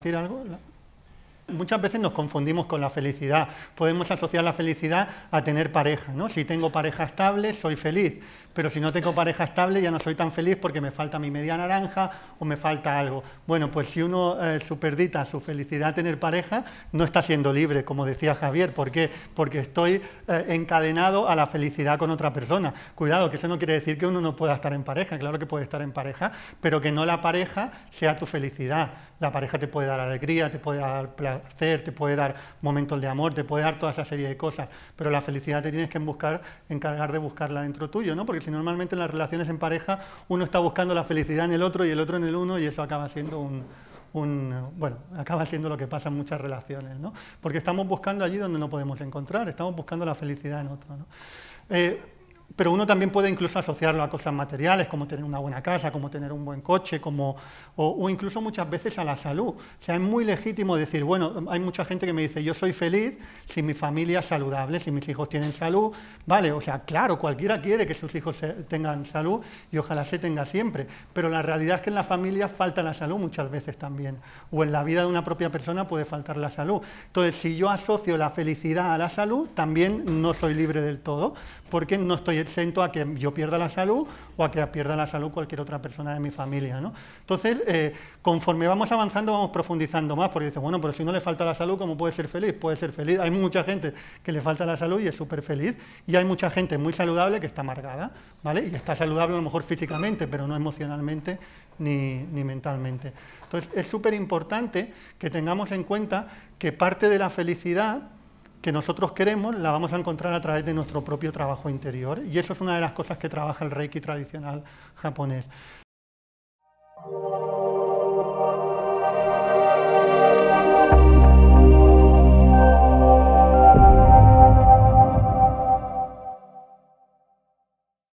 decir algo? Muchas veces nos confundimos con la felicidad. Podemos asociar la felicidad a tener pareja. ¿no? Si tengo pareja estable, soy feliz. Pero si no tengo pareja estable, ya no soy tan feliz porque me falta mi media naranja o me falta algo. Bueno, pues si uno eh, superdita su felicidad a tener pareja, no está siendo libre, como decía Javier. ¿Por qué? Porque estoy eh, encadenado a la felicidad con otra persona. Cuidado, que eso no quiere decir que uno no pueda estar en pareja. Claro que puede estar en pareja, pero que no la pareja sea tu felicidad la pareja te puede dar alegría, te puede dar placer, te puede dar momentos de amor, te puede dar toda esa serie de cosas, pero la felicidad te tienes que buscar, encargar de buscarla dentro tuyo, ¿no? Porque si normalmente en las relaciones en pareja uno está buscando la felicidad en el otro y el otro en el uno y eso acaba siendo un, bueno, acaba siendo lo que pasa en muchas relaciones, ¿no? Porque estamos buscando allí donde no podemos encontrar, estamos buscando la felicidad en otro, ¿no? Eh, pero uno también puede incluso asociarlo a cosas materiales, como tener una buena casa, como tener un buen coche, como, o, incluso muchas veces a la salud. O sea, es muy legítimo decir, bueno, hay mucha gente que me dice, yo soy feliz si mi familia es saludable, si mis hijos tienen salud, vale, o sea, claro, cualquiera quiere que sus hijos tengan salud y ojalá se tenga siempre, pero la realidad es que en la familia falta la salud muchas veces también, o en la vida de una propia persona puede faltar la salud. Entonces, si yo asocio la felicidad a la salud, también no soy libre del todo, porque no estoy exento a que yo pierda la salud o a que pierda la salud cualquier otra persona de mi familia. ¿no? Entonces, eh, conforme vamos avanzando, vamos profundizando más, porque dice bueno, pero si no le falta la salud, ¿cómo puede ser feliz? Puede ser feliz. Hay mucha gente que le falta la salud y es súper feliz, y hay mucha gente muy saludable que está amargada, ¿vale? Y está saludable a lo mejor físicamente, pero no emocionalmente ni, ni, mentalmente. Entonces, es súper importante que tengamos en cuenta que parte de la felicidad que nosotros queremos la vamos a encontrar a través de nuestro propio trabajo interior. Y eso es una de las cosas que trabaja el Reiki tradicional japonés.